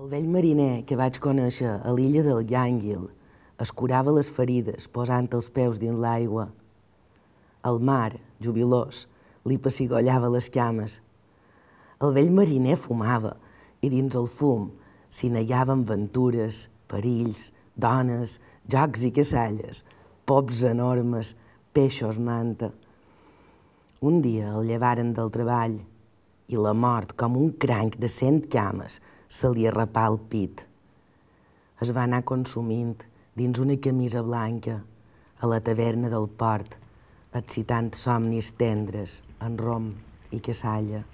El vell mariner que vaig conèixer a l'illa del Llànguil es curava les ferides posant els peus dins l'aigua. El mar, jubilós, li pessigollava les cames. El vell mariner fumava i dins el fum s'hi negaven ventures, perills, dones, jocs i caçalles, pops enormes, peixos manta. Un dia el llevaren del treball i la mort, com un cranc de cent cames, se li arrapà el pit. Es va anar consumint dins una camisa blanca a la taverna del port, excitant somnis tendres en rom i s'alla.